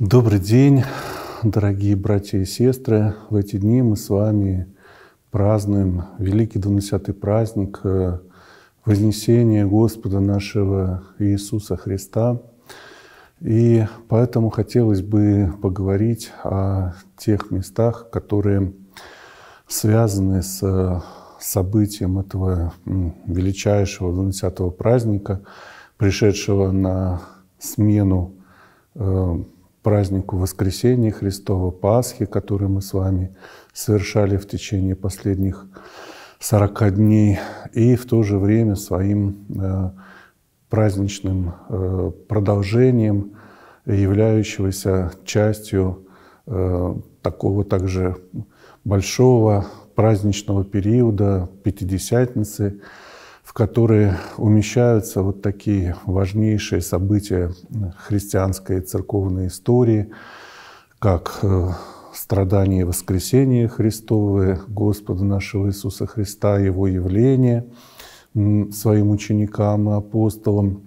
Добрый день, дорогие братья и сестры. В эти дни мы с вами празднуем великий 12 праздник э, Вознесения Господа нашего Иисуса Христа. И поэтому хотелось бы поговорить о тех местах, которые связаны с э, событием этого величайшего 12 праздника, пришедшего на смену э, празднику Воскресения Христова, Пасхи, который мы с вами совершали в течение последних 40 дней, и в то же время своим э, праздничным э, продолжением, являющегося частью э, такого также большого праздничного периода Пятидесятницы – в которые умещаются вот такие важнейшие события христианской церковной истории, как э, страдания и воскресение Христовы, Господа нашего Иисуса Христа, Его явление своим ученикам и апостолам,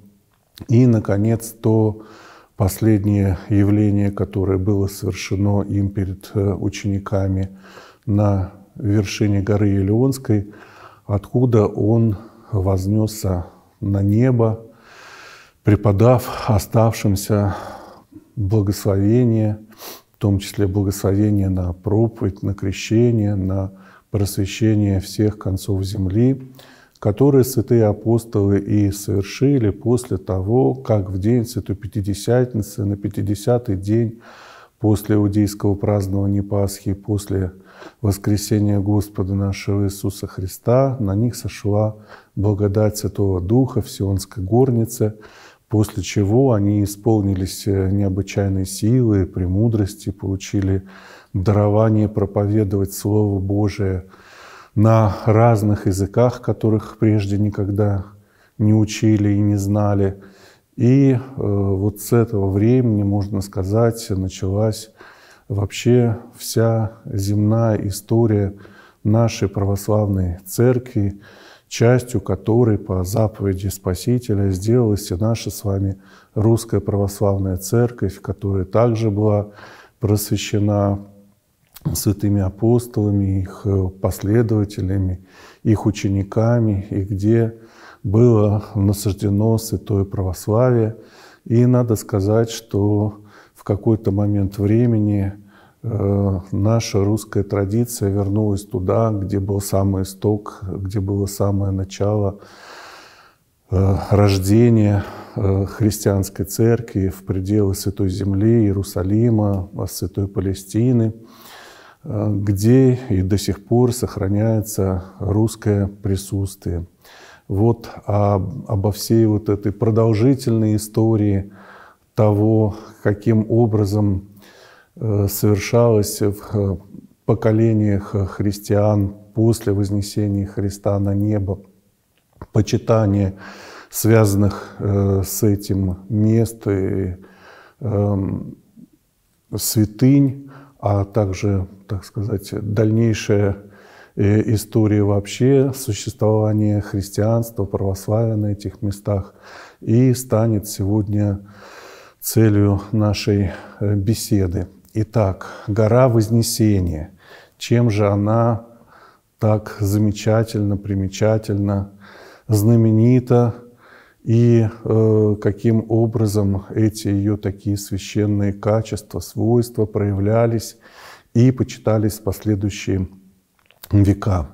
и, наконец, то последнее явление, которое было совершено им перед э, учениками на вершине горы Елеонской, откуда он вознесся на небо, преподав оставшимся благословение, в том числе благословение на проповедь, на крещение, на просвещение всех концов земли, которые святые апостолы и совершили после того, как в день Святой Пятидесятницы, на 50-й день после иудейского празднования Пасхи, после воскресения Господа нашего Иисуса Христа, на них сошла благодать Святого Духа, в Сионской горнице, после чего они исполнились э, необычайной силы, премудрости, получили дарование проповедовать Слово Божие на разных языках, которых прежде никогда не учили и не знали. И э, вот с этого времени, можно сказать, началась вообще вся земная история нашей православной церкви, частью которой по заповеди Спасителя сделалась и наша с вами Русская Православная Церковь, которая также была просвещена святыми апостолами, их э, последователями, их учениками, и где было насаждено святое православие. И надо сказать, что в какой-то момент времени Э, наша русская традиция вернулась туда, где был самый исток, где было самое начало э, рождения э, христианской церкви в пределы Святой Земли, Иерусалима, Святой Палестины, где и до сих пор сохраняется русское присутствие. Вот об, обо всей вот этой продолжительной истории того, каким образом Э, совершалось в э, поколениях э, христиан после вознесения Христа на небо, почитание связанных с этим мест и эм, святынь, а также, так сказать, дальнейшая история вообще существования христианства, православия на этих местах и станет сегодня целью нашей беседы. Итак, гора Вознесения. Чем же она так замечательно, примечательно, знаменита, и э, каким образом эти ее такие священные качества, свойства проявлялись и почитались в последующие века.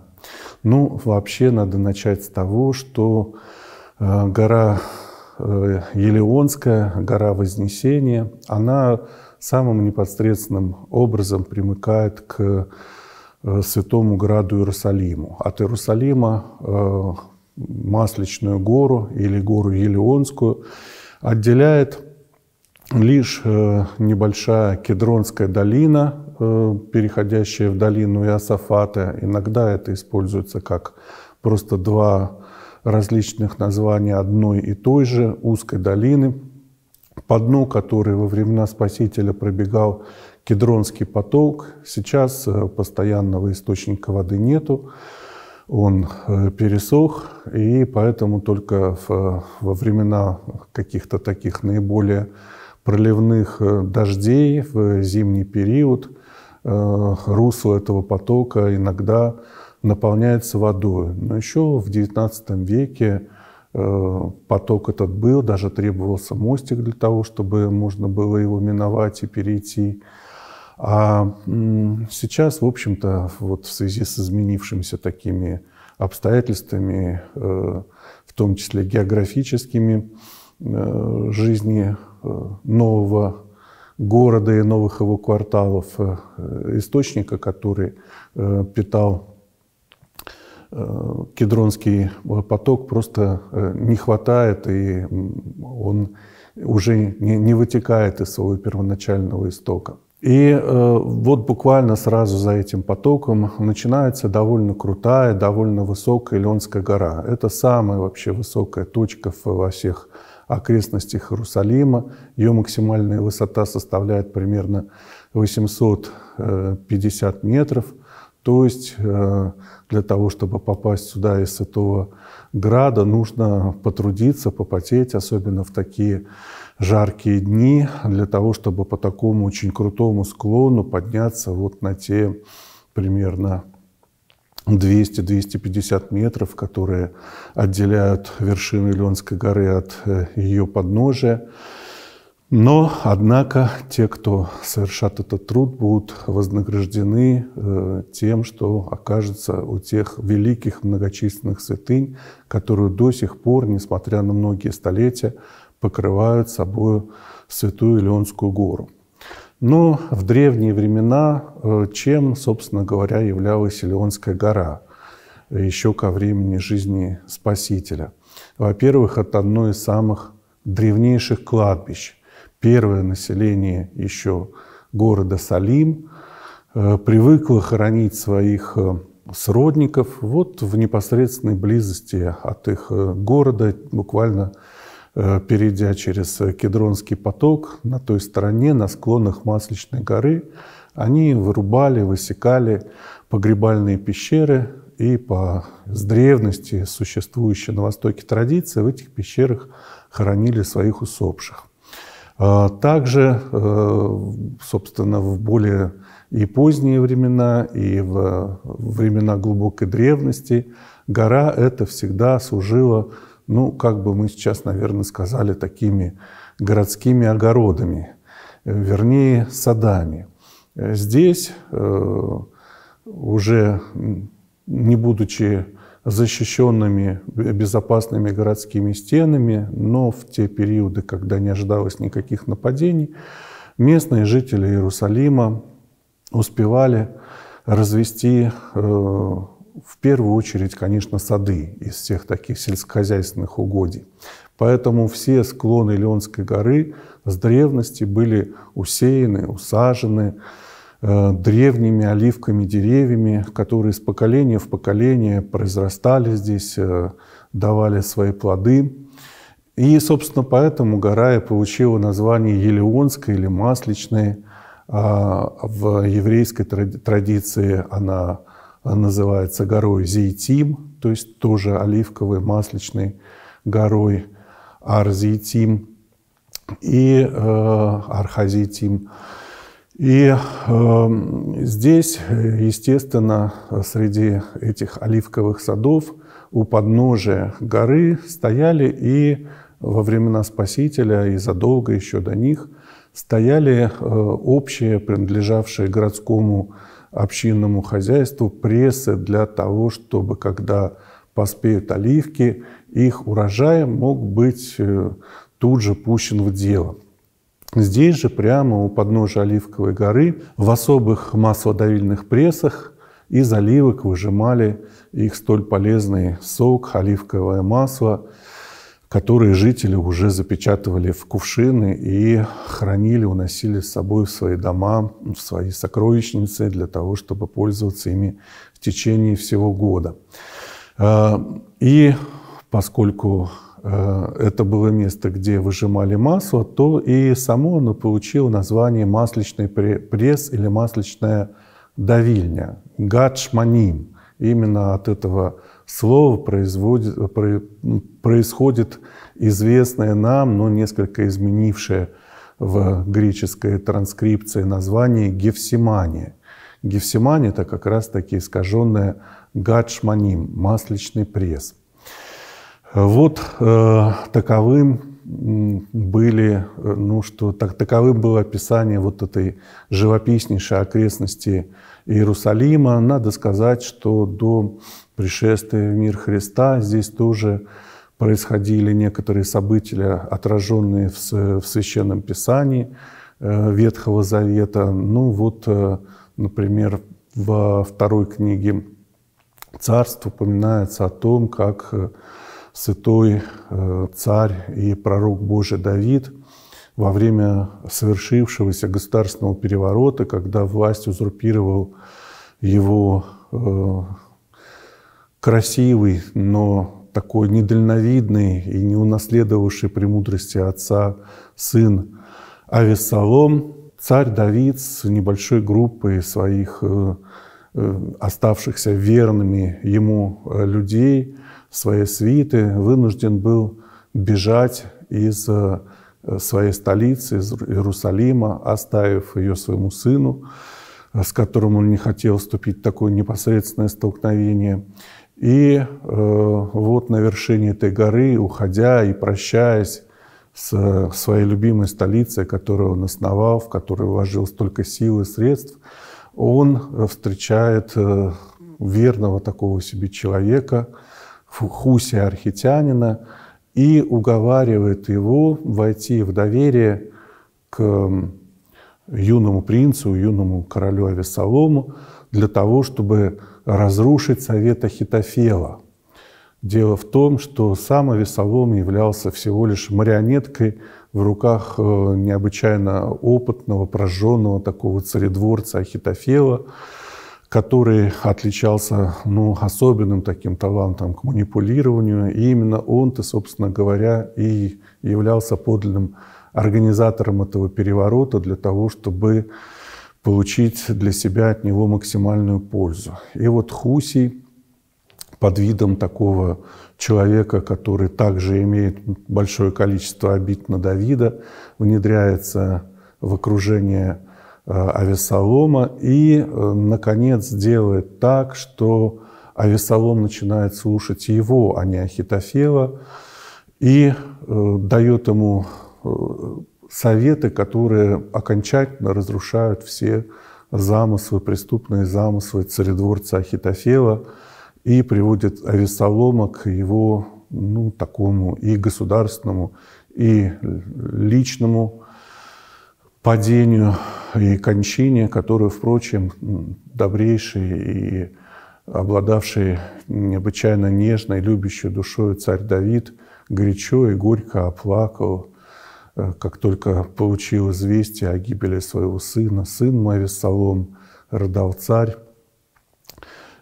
Ну, вообще надо начать с того, что э, гора э, Елеонская, гора Вознесения, она самым непосредственным образом примыкает к э, Святому Граду Иерусалиму. От Иерусалима э, Масличную гору или гору Елеонскую отделяет лишь э, небольшая Кедронская долина, переходящая в долину Иосафата. Иногда это используется как просто два различных названия одной и той же узкой долины, по дну который во времена Спасителя пробегал Кедронский поток. Сейчас э, постоянного источника воды нету, он э, пересох, и поэтому только в, э, во времена каких-то таких наиболее проливных дождей в зимний период русло этого потока иногда наполняется водой. Но еще в XIX веке Э, поток этот был, даже требовался мостик для того, чтобы можно было его миновать и перейти. А сейчас, в общем-то, вот в связи с изменившимися такими обстоятельствами, э, в том числе географическими, э, жизни нового города и новых его кварталов, источника, который питал Э, кедронский э, поток просто э, не хватает, и он уже не, вытекает из своего первоначального истока. И вот буквально сразу за этим потоком начинается довольно крутая, довольно высокая Леонская гора. Это самая вообще высокая точка во всех окрестностях Иерусалима. Ее максимальная высота составляет примерно 850 метров. То есть э, для того, чтобы попасть сюда из Святого Града, нужно потрудиться, попотеть, особенно в такие жаркие дни, для того, чтобы по такому очень крутому склону подняться вот на те примерно 200-250 метров, которые отделяют вершину Илионской горы от э, ее подножия. Но, однако, те, кто совершат этот труд, будут вознаграждены э, тем, что окажется у тех великих многочисленных святынь, которые до сих пор, несмотря на многие столетия, покрывают собой Святую Леонскую гору. Но в древние времена э, чем, собственно говоря, являлась Леонская гора еще ко времени жизни Спасителя? Во-первых, это одно из самых древнейших кладбищ – первое население еще города Салим э, привыкло хоронить своих э, сродников вот в непосредственной близости от их э, города, буквально перейдя через Кедронский поток, на той стороне, на склонах Масличной горы, они вырубали, высекали погребальные пещеры, и по с древности существующей на Востоке традиции в этих пещерах хоронили своих усопших. А также, э, собственно, в более и поздние времена, и в э, времена глубокой древности гора это всегда служила, ну, как бы мы сейчас, наверное, сказали, такими городскими огородами, вернее, садами. Здесь, э, уже не будучи защищенными э, безопасными городскими стенами, но в те периоды, когда не ожидалось никаких нападений, местные жители Иерусалима успевали развести э, в первую очередь, конечно, сады из всех таких сельскохозяйственных угодий. Поэтому все склоны Леонской горы с древности были усеяны, усажены, Э, древними оливками деревьями, которые с поколения в поколение произрастали здесь, э, давали свои плоды. И, собственно, поэтому гора и получила название Елеонская или Масличная. В еврейской традиции она а называется горой Зейтим, то есть тоже оливковой масличной горой Арзейтим и э, Архазейтим. И э, здесь, естественно, среди этих оливковых садов у подножия горы стояли и во времена Спасителя, и задолго еще до них, стояли э, общие, принадлежавшие городскому общинному хозяйству, прессы для того, чтобы, когда поспеют оливки, их урожай мог быть э, тут же пущен в дело. Здесь же, прямо у подножия Оливковой горы, в особых маслодавильных прессах из оливок выжимали их столь полезный сок, оливковое масло, которые жители уже запечатывали в кувшины и хранили, уносили с собой в свои дома, в свои сокровищницы для того, чтобы пользоваться ими в течение всего года. Э, и поскольку Э, это было место, где выжимали масло, то и само оно получило название масличный пресс или масличная давильня, гачманим. Именно от этого слова производит, происходит известное нам, но несколько изменившее в греческой транскрипции название Гефсимания. Гефсимания – это как раз-таки искаженное гачманим, масличный пресс. Вот э, таковым были, э, ну что, так, таковым было описание вот этой живописнейшей окрестности Иерусалима. Надо сказать, что до пришествия в мир Христа здесь тоже происходили некоторые события, отраженные в, в Священном Писании э, Ветхого Завета. Ну вот, э, например, во второй книге царство упоминается о том, как э, святой э, царь и пророк Божий Давид во время совершившегося государственного переворота, когда власть узурпировал его э, красивый, но такой недальновидный и не унаследовавший премудрости отца сын Авессалом, царь Давид с небольшой группой своих э, оставшихся верными ему людей – своей свиты вынужден был бежать из э, своей столицы, из Иерусалима, оставив ее своему сыну, э, с которым он не хотел вступить в такое непосредственное столкновение. И э, вот на вершине этой горы, уходя и прощаясь с э, своей любимой столицей, которую он основал, в которую вложил столько сил и средств, он встречает верного такого себе человека – Хусе Архитянина и уговаривает его войти в доверие к юному принцу, юному королю Авесолому, для того, чтобы разрушить совет Ахитофела. Дело в том, что сам Авесолом являлся всего лишь марионеткой в руках э, необычайно опытного, прожженного такого царедворца Ахитофела, который отличался ну, особенным таким талантом к манипулированию. И именно он-то, собственно говоря, и являлся подлинным организатором этого переворота для того, чтобы получить для себя от него максимальную пользу. И вот Хусий под видом такого человека, который также имеет большое количество обид на Давида, внедряется в окружение Э, авиасолома и, э, наконец, делает так, что авиасолом начинает слушать его, а не Ахитофела, и э, дает ему советы, которые окончательно разрушают все замыслы, преступные замыслы царедворца Ахитофела и приводит Авесолома к его ну, такому и государственному, и личному падению и кончине, которую, впрочем, добрейший и обладавший необычайно нежной, любящей душою царь Давид горячо и горько оплакал, э, как только получил известие о гибели своего сына. Сын мой Весолом родал царь,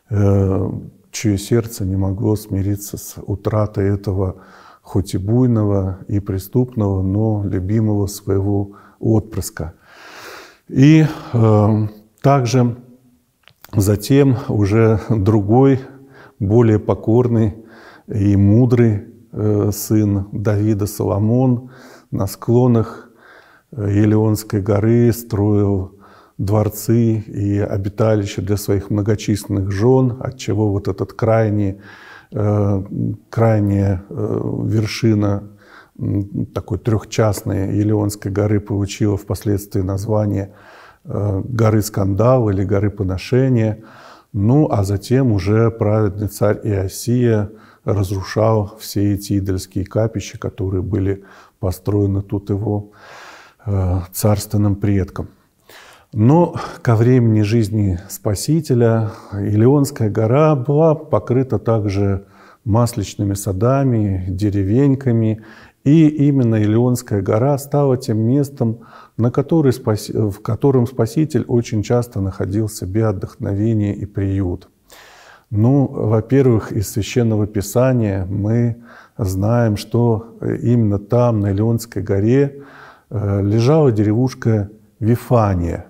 э, чье сердце не могло смириться с утратой этого хоть и буйного и преступного, но любимого своего отпрыска. И э, также затем уже другой, более покорный и мудрый э, сын Давида Соломон на склонах э, Елеонской горы строил дворцы и обиталища для своих многочисленных жен, отчего вот этот крайний, э, крайняя э, вершина такой трехчастной Елеонской горы получила впоследствии название э, горы скандала или горы поношения. Ну, а затем уже праведный царь Иосия разрушал все эти идольские капища, которые были построены тут его э, царственным предком. Но ко времени жизни Спасителя Илионская гора была покрыта также масличными садами, деревеньками, и именно Илионская гора стала тем местом, на который, в котором Спаситель очень часто находил себе отдохновение и приют. Ну, во-первых, из Священного Писания мы знаем, что э, именно там, на Леонской горе, э, лежала деревушка Вифания,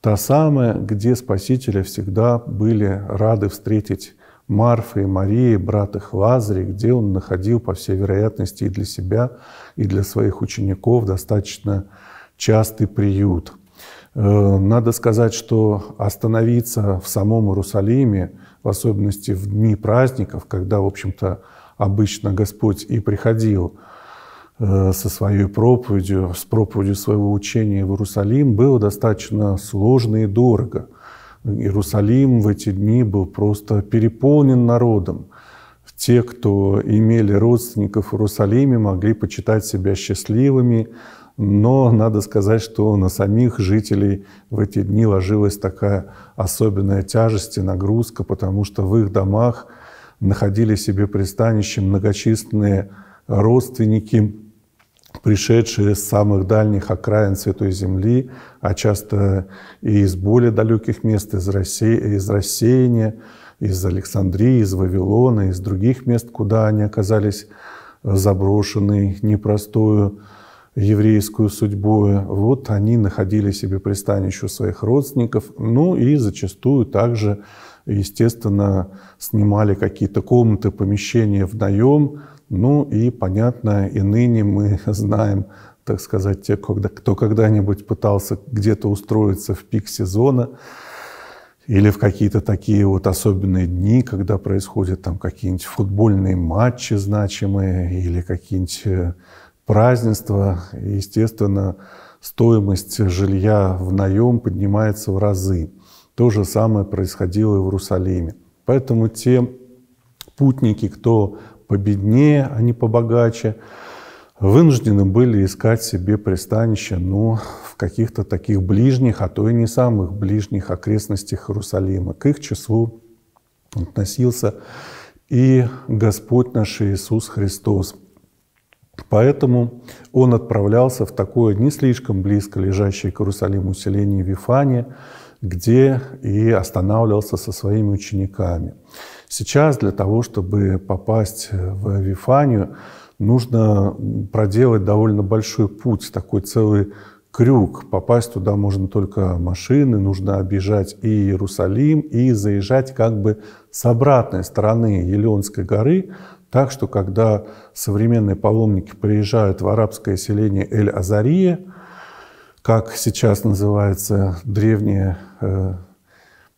та самая, где Спасителя всегда были рады встретить Марфы и Марии, брат их Лазарь, где он находил, по всей вероятности, и для себя, и для своих учеников достаточно частый приют. Э, надо сказать, что остановиться в самом Иерусалиме, в особенности в дни праздников, когда, в общем-то, обычно Господь и приходил э, со своей проповедью, с проповедью своего учения в Иерусалим, было достаточно сложно и дорого – Иерусалим в эти дни был просто переполнен народом. Те, кто имели родственников в Иерусалиме, могли почитать себя счастливыми, но надо сказать, что на самих жителей в эти дни ложилась такая особенная тяжесть и нагрузка, потому что в их домах находили себе пристанище многочисленные родственники пришедшие с самых дальних окраин Святой Земли, а часто и из более далеких мест, из, России, из рассеяния, из Александрии, из Вавилона, из других мест, куда они оказались заброшены непростую еврейскую судьбой. Вот они находили себе пристанище у своих родственников, ну и зачастую также, естественно, снимали какие-то комнаты, помещения в наем, ну и, понятно, и ныне мы знаем, так сказать, те, когда, кто когда-нибудь пытался где-то устроиться в пик сезона или в какие-то такие вот особенные дни, когда происходят там какие-нибудь футбольные матчи значимые или какие-нибудь э, празднества, естественно, стоимость жилья в наем поднимается в разы. То же самое происходило и в Иерусалиме. Поэтому те путники, кто победнее, а не побогаче, вынуждены были искать себе пристанище, ну, в каких-то таких ближних, а то и не самых ближних окрестностях Иерусалима. К их числу относился и Господь наш Иисус Христос. Поэтому он отправлялся в такое не слишком близко лежащее к Иерусалиму селение Вифания, где и останавливался со своими учениками. Сейчас для того, чтобы попасть э, в Вифанию, нужно проделать довольно большой путь, такой целый крюк. Попасть туда можно только машины, нужно объезжать и Иерусалим, и заезжать как бы с обратной стороны Елеонской горы, так что, когда современные паломники приезжают в арабское селение Эль-Азария, как сейчас называется древнее э,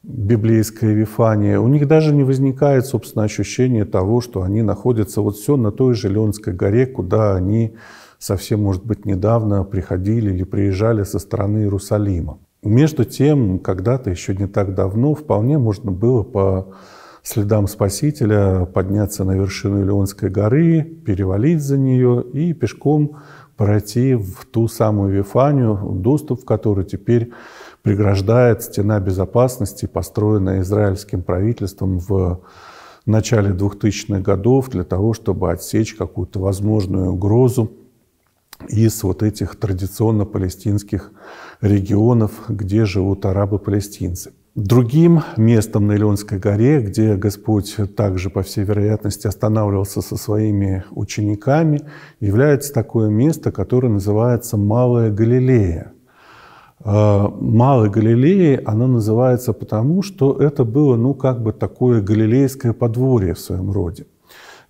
библейское вифания. у них даже не возникает, собственно, ощущение того, что они находятся вот все на той же Ленской горе, куда они совсем, может быть, недавно приходили или приезжали со стороны Иерусалима. Между тем, когда-то, еще не так давно, вполне можно было по следам Спасителя подняться на вершину Леонской горы, перевалить за нее и пешком пройти в ту самую Вифанию, доступ в которую теперь преграждает стена безопасности, построенная израильским правительством в начале 2000-х годов для того, чтобы отсечь какую-то возможную угрозу из вот этих традиционно палестинских регионов, где живут арабы-палестинцы. Другим местом на Илионской горе, где Господь также, по всей вероятности, останавливался со своими учениками, является такое место, которое называется Малая Галилея – а, Малой Галилеи она называется потому, что это было, ну, как бы такое галилейское подворье в своем роде.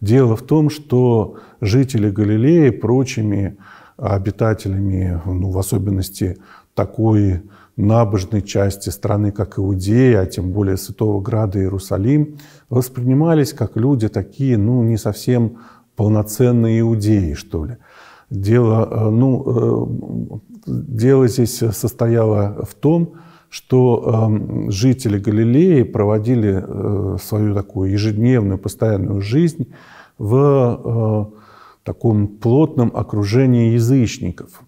Дело в том, что жители Галилеи прочими обитателями, ну, в особенности такой набожной части страны, как Иудея, а тем более Святого Града Иерусалим, воспринимались как люди такие, ну, не совсем полноценные иудеи, что ли. Дело, э, ну, э, дело здесь состояло в том, что э, жители Галилеи проводили э, свою такую ежедневную, постоянную жизнь в э, таком плотном окружении язычников,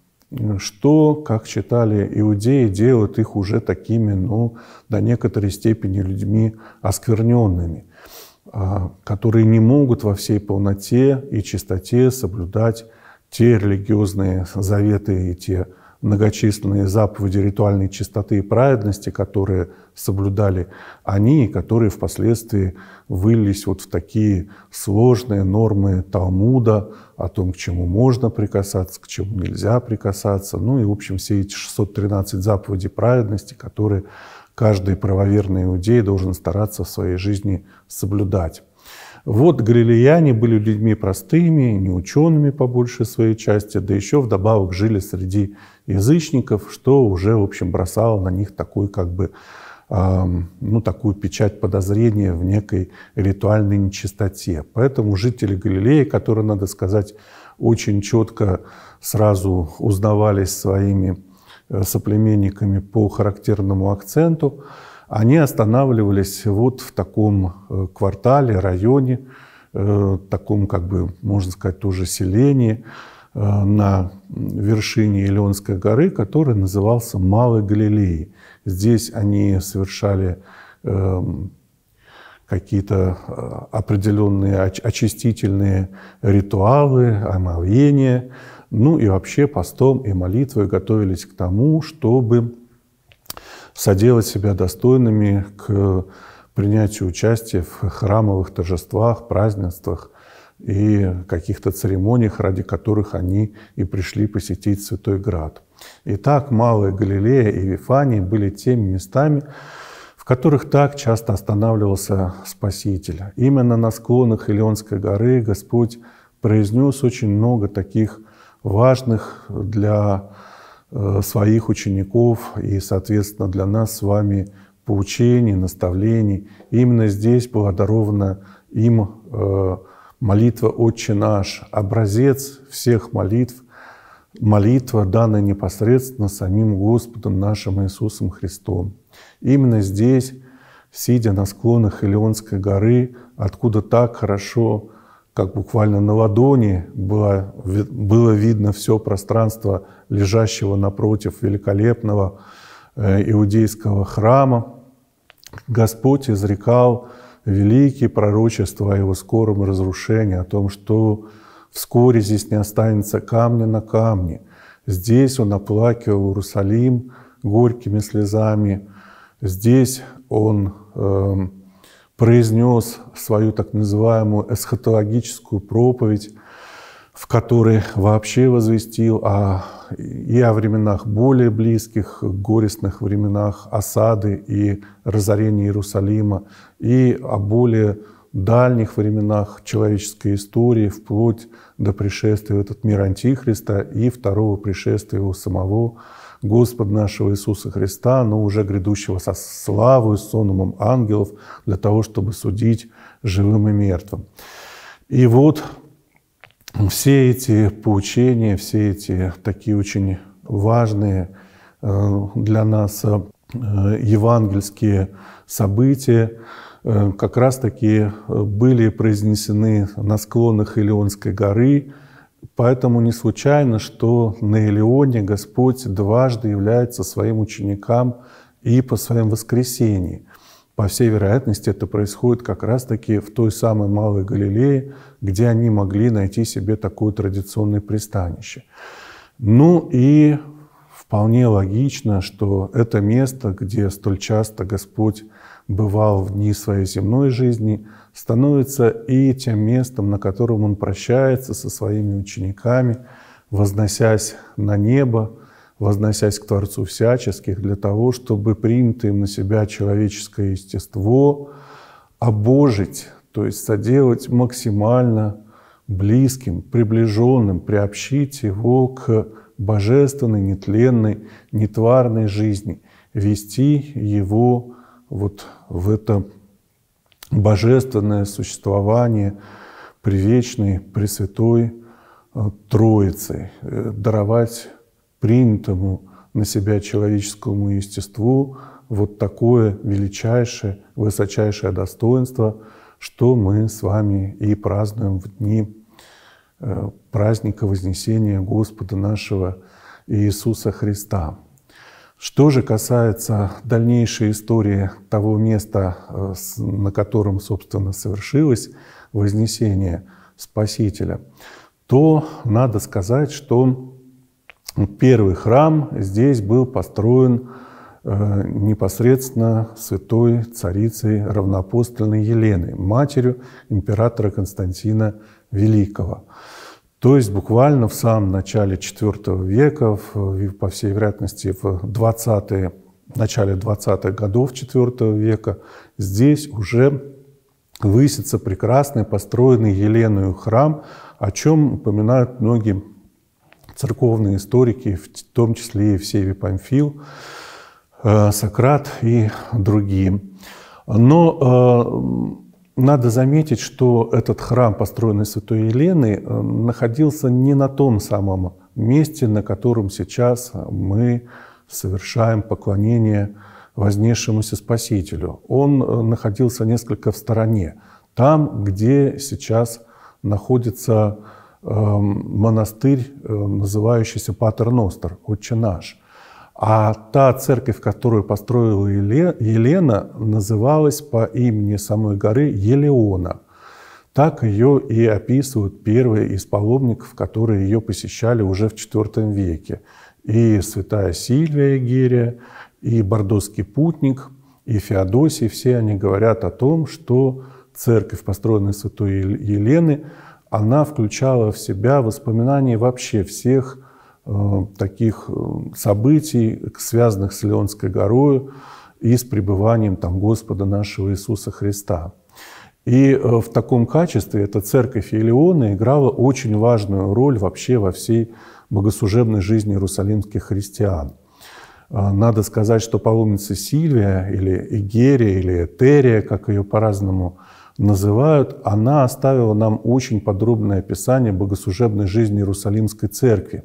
что, как читали иудеи, делают их уже такими, ну, до некоторой степени людьми оскверненными, а, которые не могут во всей полноте и чистоте соблюдать те религиозные заветы и те многочисленные заповеди ритуальной чистоты и праведности, которые соблюдали они, которые впоследствии вылились вот в такие сложные нормы Талмуда о том, к чему можно прикасаться, к чему нельзя прикасаться. Ну и, в общем, все эти 613 заповедей праведности, которые каждый правоверный иудей должен стараться в своей жизни соблюдать. Вот галилеяне были людьми простыми, не учеными по большей своей части, да еще вдобавок жили среди язычников, что уже, в общем, бросало на них такую как бы ну, такую печать подозрения в некой ритуальной нечистоте. Поэтому жители Галилеи, которые, надо сказать, очень четко сразу узнавались своими э, соплеменниками по характерному акценту, они останавливались вот в таком э, квартале, районе, э, таком, как бы, можно сказать, тоже селении э, на вершине Илионской горы, который назывался Малой Галилеей. Здесь они совершали эм, какие-то определенные очистительные ритуалы, омовения, ну и вообще постом и молитвой готовились к тому, чтобы соделать себя достойными к принятию участия в храмовых торжествах, празднествах и каких-то церемониях, ради которых они и пришли посетить Святой Град. Итак, Малая Галилея и Вифания были теми местами, в которых так часто останавливался Спаситель. Именно на склонах Илионской горы Господь произнес очень много таких важных для Э, своих учеников и, соответственно, для нас с вами поучений, наставлений. И именно здесь была дарована им э, молитва «Отче наш», образец всех молитв, молитва, данная непосредственно самим Господом нашим Иисусом Христом. Именно здесь, сидя на склонах Илионской горы, откуда так хорошо как буквально на ладони было, было видно все пространство лежащего напротив великолепного э, иудейского храма. Господь изрекал великие пророчества о его скором разрушении, о том, что вскоре здесь не останется камня на камне. Здесь он оплакивал Иерусалим горькими слезами, здесь он... Э, произнес свою так называемую эсхатологическую проповедь, в которой вообще возвестил о, и о временах более близких, горестных временах осады и разорения Иерусалима, и о более дальних временах человеческой истории, вплоть до пришествия в этот мир Антихриста и второго пришествия его самого, Господа нашего Иисуса Христа, но уже грядущего со славой, с сонумом ангелов, для того, чтобы судить живым и мертвым. И вот все эти поучения, все эти такие очень важные э, для нас э, евангельские события, Э, как раз-таки э, были произнесены на склонах Илионской горы. Поэтому не случайно, что на Илионе Господь дважды является своим ученикам и по своим воскресении. По всей вероятности, это происходит как раз-таки в той самой Малой Галилее, где они могли найти себе такое традиционное пристанище. Ну и вполне логично, что это место, где столь часто Господь бывал в дни своей земной жизни, становится и тем местом, на котором он прощается со своими учениками, возносясь на небо, возносясь к Творцу всяческих, для того, чтобы принято на себя человеческое естество, обожить, то есть соделать максимально близким, приближенным, приобщить его к божественной, нетленной, нетварной жизни, вести его вот в это божественное существование привечной, пресвятой э, Троицы, э, даровать принятому на себя человеческому естеству вот такое величайшее, высочайшее достоинство, что мы с вами и празднуем в дни э, праздника Вознесения Господа нашего Иисуса Христа. Что же касается дальнейшей истории того места, э, на котором, собственно, совершилось вознесение Спасителя, то надо сказать, что первый храм здесь был построен э, непосредственно святой царицей равнопостольной Еленой, матерью императора Константина Великого. То есть буквально в самом начале IV века, в, по всей вероятности в 20-е, начале 20-х годов IV века, здесь уже высится прекрасный, построенный Еленою храм, о чем упоминают многие церковные историки, в том числе и Всевий Памфил, э, Сократ и другие. Но э, надо заметить, что этот храм, построенный Святой Елены, э, находился не на том самом месте, на котором сейчас мы совершаем поклонение вознесшемуся Спасителю. Он э, находился несколько в стороне, там, где сейчас находится эм, монастырь, э, называющийся Патер Ностер, Отче наш. А та церковь, которую построила Елена, называлась по имени самой горы Елеона. Так ее и описывают первые из паломников, которые ее посещали уже в IV веке. И святая Сильвия Герия, и Бордоский путник, и Феодосий, все они говорят о том, что церковь, построенная святой Елены, она включала в себя воспоминания вообще всех Э, таких э, событий, связанных с Леонской горою и с пребыванием там Господа нашего Иисуса Христа. И э, в таком качестве эта церковь Елеона играла очень важную роль вообще во всей богослужебной жизни иерусалимских христиан. Надо сказать, что паломница Сильвия или Игерия или Этерия, как ее по-разному называют, она оставила нам очень подробное описание богослужебной жизни Иерусалимской церкви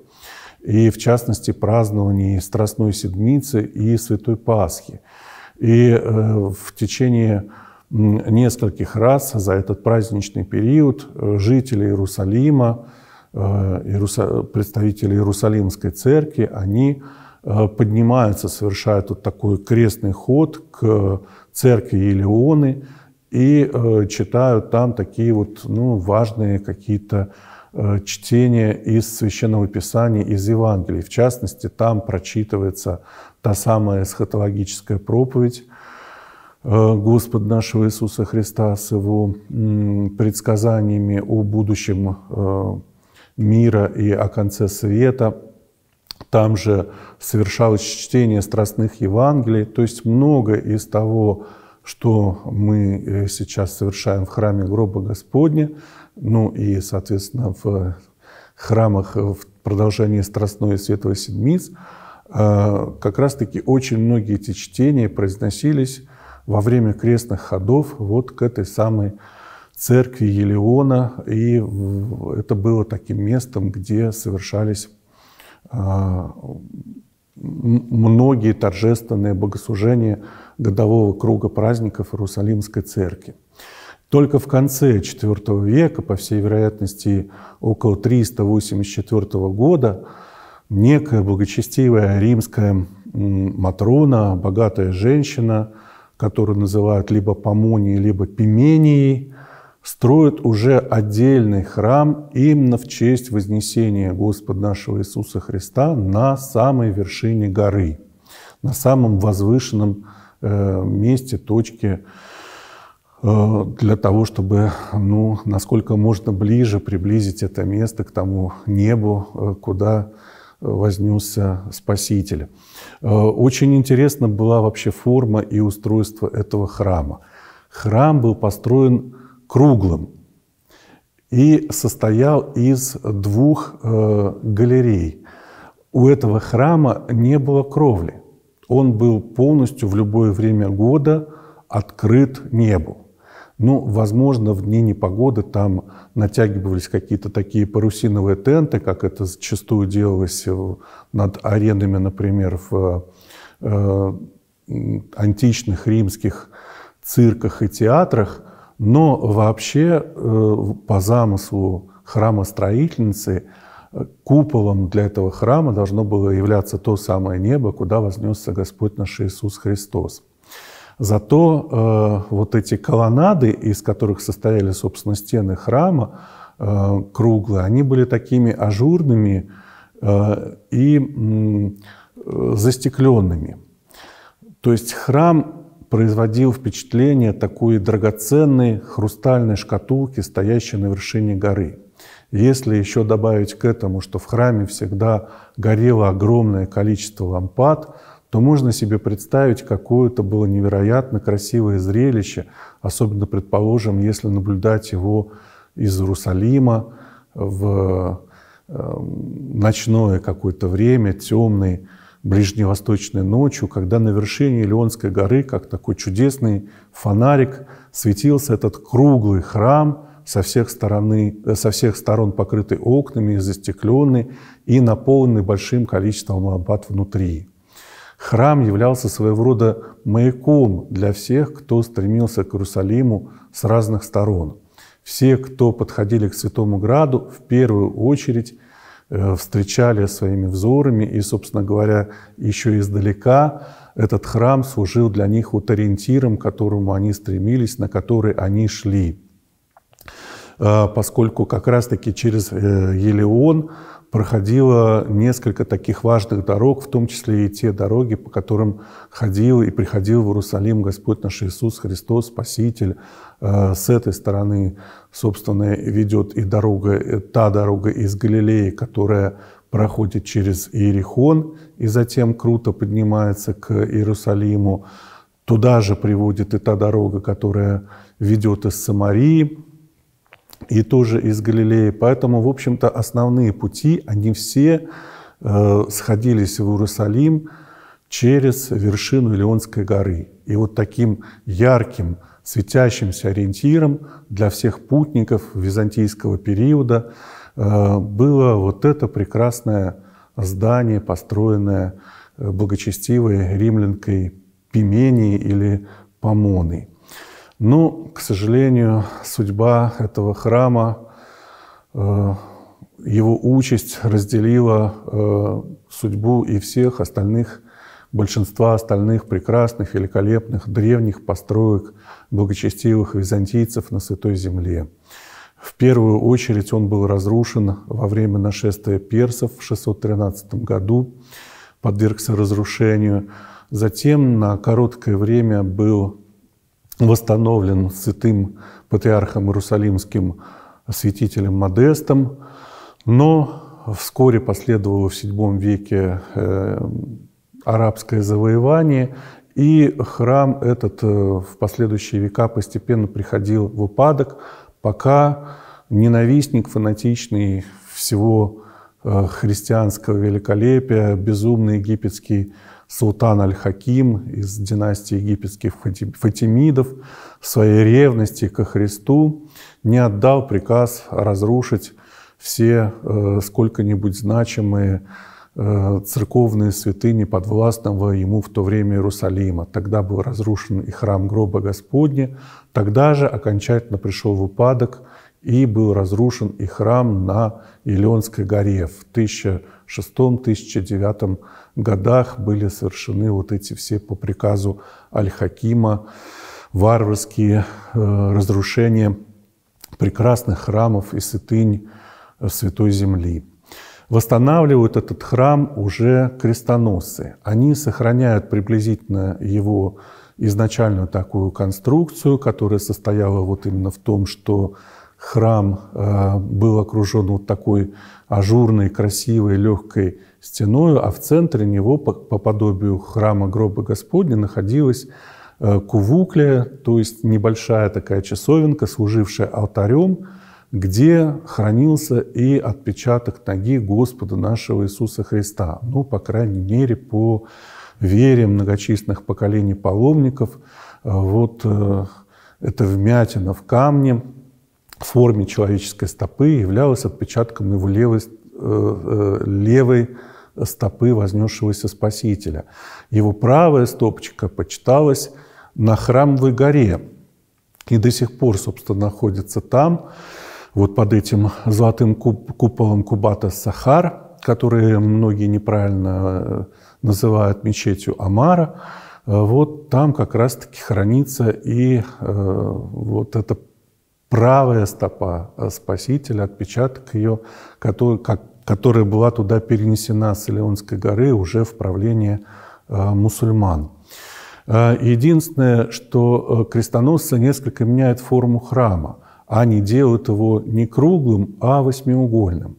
и в частности праздновании Страстной Седмицы и Святой Пасхи. И э, в течение нескольких раз за этот праздничный период э, жители Иерусалима, э, представители Иерусалимской церкви, они поднимаются, совершают вот такой крестный ход к церкви Елеоны и читают там такие вот ну, важные какие-то Э, чтение из Священного Писания, из Евангелий. В частности, там прочитывается та самая эсхатологическая проповедь э, Господа нашего Иисуса Христа с его предсказаниями о будущем э, мира и о конце света. Там же совершалось чтение страстных Евангелий, то есть много из того, что мы сейчас совершаем в храме гроба Господня, ну и, соответственно, в э, храмах э, в продолжении Страстной и Святой Седмиц э, как раз-таки очень многие эти чтения произносились во время крестных ходов вот к этой самой церкви Елеона, и это было таким местом, где совершались многие торжественные богослужения годового круга праздников Иерусалимской церкви. Только в конце IV века, по всей вероятности около 384 года, некая благочестивая римская матрона, богатая женщина, которую называют либо Помонией, либо Пименией, строит уже отдельный храм именно в честь вознесения Господа нашего Иисуса Христа на самой вершине горы, на самом возвышенном э, месте, точке, Э, для того, чтобы, ну, насколько можно ближе приблизить это место к тому небу, э, куда э, вознесся Спаситель. Очень интересна была вообще форма и устройство этого храма. Храм был построен круглым и состоял из двух галерей. У этого храма не было кровли. Он был полностью в любое время года открыт небу. Ну, возможно, в дни непогоды там натягивались какие-то такие парусиновые тенты, как это зачастую делалось э, над аренами, например, в э, э, античных римских цирках и театрах, но вообще по замыслу храмостроительницы куполом для этого храма должно было являться то самое небо, куда вознесся Господь наш Иисус Христос. Зато э, вот эти колоннады, из которых состояли, собственно, стены храма э, круглые, они были такими ажурными э, и э, застекленными. То есть храм производил впечатление такой драгоценной хрустальной шкатулки, стоящей на вершине горы. Если еще добавить к этому, что в храме всегда горело огромное количество лампад – то можно себе представить, какое это было невероятно красивое зрелище, особенно, предположим, если наблюдать его из Иерусалима в эм, ночное какое-то время, темной, ближневосточной ночью, когда на вершине Леонской горы, как такой чудесный фонарик, светился этот круглый храм, со всех, стороны, э, со всех сторон покрытый окнами, застекленный и наполненный большим количеством лампад внутри. Храм являлся своего рода маяком для всех, кто стремился к Иерусалиму с разных сторон. Все, кто подходили к Святому Граду, в первую очередь э, встречали своими взорами, и, собственно говоря, еще издалека этот храм служил для них вот ориентиром, к которому они стремились, на который они шли. Э, поскольку как раз-таки через э, Елеон проходило несколько таких важных дорог, в том числе и те дороги, по которым ходил и приходил в Иерусалим Господь наш Иисус Христос, Спаситель. Э, с этой стороны, собственно, ведет и дорога, э, та дорога из Галилеи, которая проходит через Иерихон и затем круто поднимается к Иерусалиму. Туда же приводит и та дорога, которая ведет из Самарии, и тоже из Галилеи. Поэтому, в общем-то, основные пути, они все э, сходились в Иерусалим через вершину Леонской горы. И вот таким ярким, светящимся ориентиром для всех путников византийского периода э, было вот это прекрасное здание, построенное э, благочестивой римлянкой Пимени или Помоной. Но, ну, к сожалению, судьба этого храма, э, его участь разделила э, судьбу и всех остальных, большинства остальных прекрасных, великолепных, древних построек благочестивых византийцев на Святой Земле. В первую очередь он был разрушен во время нашествия персов в 613 году, подвергся разрушению. Затем на короткое время был восстановлен святым патриархом Иерусалимским святителем Модестом, но вскоре последовало в VII веке э, арабское завоевание, и храм этот э, в последующие века постепенно приходил в упадок, пока ненавистник фанатичный всего э, христианского великолепия, безумный египетский Султан Аль-Хаким из династии египетских фатимидов в своей ревности ко Христу не отдал приказ разрушить все э, сколько-нибудь значимые э, церковные святыни подвластного ему в то время Иерусалима. Тогда был разрушен и храм гроба Господня. Тогда же окончательно пришел в упадок и был разрушен и храм на Илионской горе. В 1006-1009 годах были совершены вот эти все по приказу Аль-Хакима варварские э, разрушения прекрасных храмов и святынь э, Святой Земли. Восстанавливают этот храм уже крестоносцы. Они сохраняют приблизительно его изначальную такую конструкцию, которая состояла вот именно в том, что храм э, был окружен вот такой ажурной, красивой, легкой стеной, а в центре него, по подобию храма гроба Господня, находилась э, кувуклия, то есть небольшая такая часовенка, служившая алтарем, где хранился и отпечаток ноги Господа нашего Иисуса Христа. Ну, по крайней мере, по вере многочисленных поколений паломников, э, вот это вмятина в камне, форме человеческой стопы являлась отпечатком его левой, э, э, левой стопы вознесшегося Спасителя. Его правая стопочка почиталась на Храмовой горе и до сих пор, собственно, находится там, вот под этим золотым куполом Кубата Сахар, который многие неправильно э, называют мечетью Амара, вот там как раз-таки хранится и вот эта правая стопа э, Спасителя, отпечаток ее, который, как, которая была туда перенесена с Илеонской горы уже в правление э, мусульман. Э, единственное, что крестоносцы несколько меняют форму храма. Они делают его не круглым, а восьмиугольным.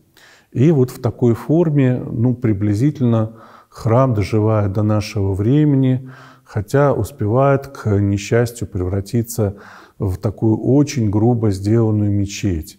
И вот в такой форме, ну, приблизительно храм доживает до нашего времени, хотя успевает к несчастью превратиться в в такую очень грубо сделанную мечеть.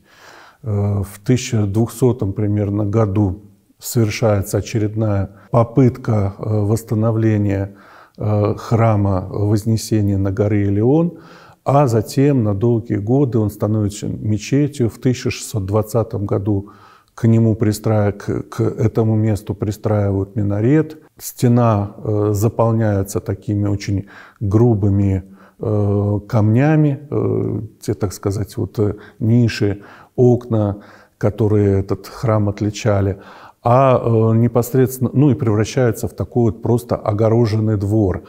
Э, в 1200 примерно году совершается очередная попытка э, восстановления э, храма Вознесения на горе Элеон, а затем на долгие годы он становится мечетью. В 1620 году к нему пристраивают, к, к этому месту пристраивают минарет. Стена э, заполняется такими очень грубыми Э, камнями, э, те, так сказать, вот э, ниши, окна, которые этот храм отличали, а непосредственно, ну и превращается в такой вот просто огороженный двор.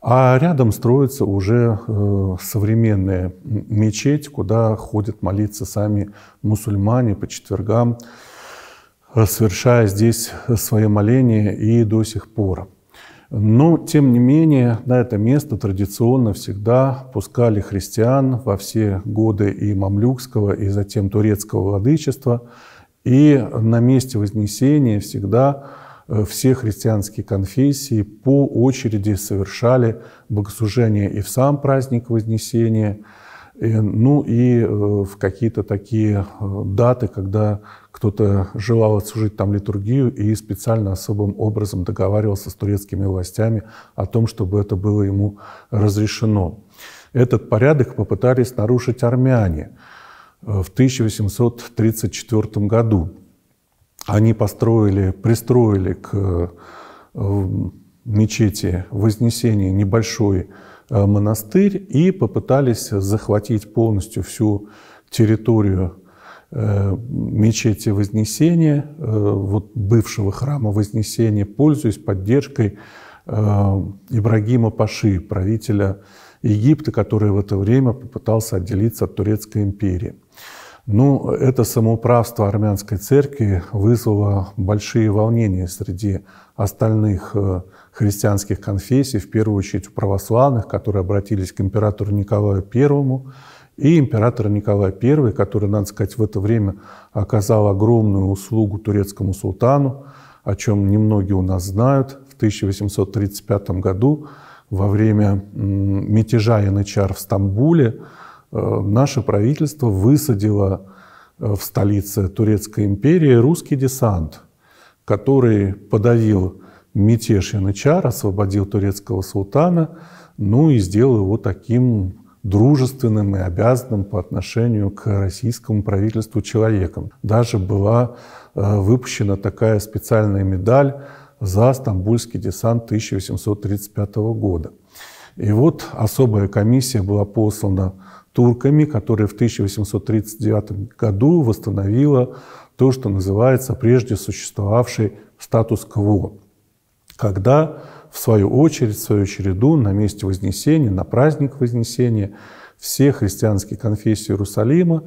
А рядом строится уже современная мечеть, куда ходят молиться сами мусульмане по четвергам, совершая здесь свои моления и до сих пор. Но, тем не менее, на это место традиционно всегда пускали христиан во все годы и мамлюкского, и затем турецкого владычества. И на месте Вознесения всегда э, все христианские конфессии по очереди совершали богослужение и в сам праздник Вознесения, э, ну и э, в какие-то такие даты, когда кто-то желал отслужить там литургию и специально особым образом договаривался с турецкими властями о том, чтобы это было ему разрешено. Этот порядок попытались нарушить армяне э, в 1834 году. Они построили, пристроили к э, мечети Вознесения небольшой э, монастырь и попытались захватить полностью всю территорию Э, мечети Вознесения, э, вот бывшего храма Вознесения, пользуясь поддержкой э, Ибрагима Паши, правителя Египта, который в это время попытался отделиться от Турецкой империи. Ну, это самоуправство армянской церкви вызвало большие волнения среди остальных христианских конфессий, в первую очередь православных, которые обратились к императору Николаю Первому, и император Николай I, который, надо сказать, в это время оказал огромную услугу турецкому султану, о чем немногие у нас знают. В 1835 году во время мятежа янычар в Стамбуле э, наше правительство высадило э, в столице Турецкой империи русский десант, который подавил мятеж янычар, освободил турецкого султана, ну и сделал его таким дружественным и обязанным по отношению к российскому правительству человеком. Даже была э, выпущена такая специальная медаль за Стамбульский десант 1835 года. И вот особая комиссия была послана турками, которая в 1839 году восстановила то, что называется прежде существовавший статус-кво, когда в свою очередь, в свою череду на месте Вознесения, на праздник Вознесения все христианские конфессии Иерусалима,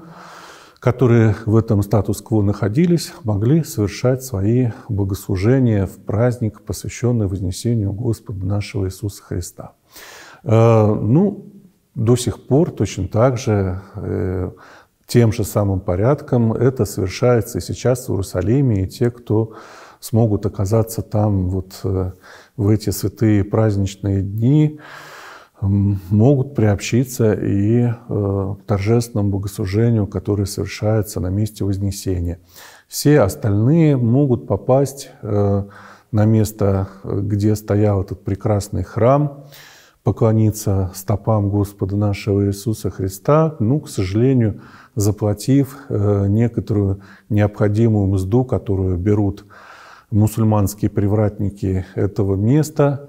которые в этом статус-кво находились, могли совершать свои богослужения в праздник, посвященный Вознесению Господа нашего Иисуса Христа. Э, ну, до сих пор точно так же э, тем же самым порядком это совершается и сейчас в Иерусалиме, и те, кто смогут оказаться там вот э, в эти святые праздничные дни могут приобщиться и э, к торжественному богослужению, которое совершается на месте Вознесения. Все остальные могут попасть э, на место, где стоял этот прекрасный храм, поклониться стопам Господа нашего Иисуса Христа, ну, к сожалению, заплатив э, некоторую необходимую мзду, которую берут мусульманские привратники этого места.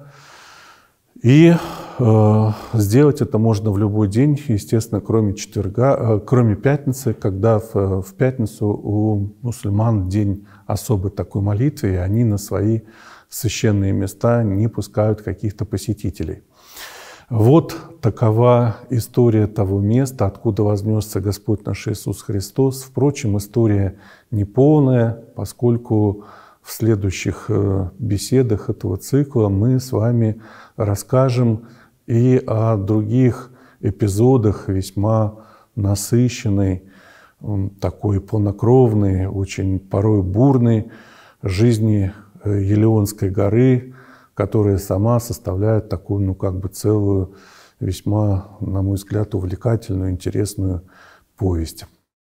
И э, сделать это можно в любой день, естественно, кроме четверга, э, кроме пятницы, когда в, э, в пятницу у мусульман день особой такой молитвы, и они на свои священные места не пускают каких-то посетителей. Вот такова история того места, откуда вознесся Господь наш Иисус Христос. Впрочем, история неполная, поскольку в следующих э, беседах этого цикла мы с вами расскажем и о других эпизодах весьма насыщенной, такой полнокровной, очень порой бурной жизни э, Елеонской горы, которая сама составляет такую, ну, как бы целую, весьма, на мой взгляд, увлекательную, интересную повесть.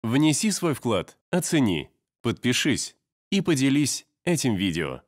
Внеси свой вклад, оцени, подпишись и поделись этим видео.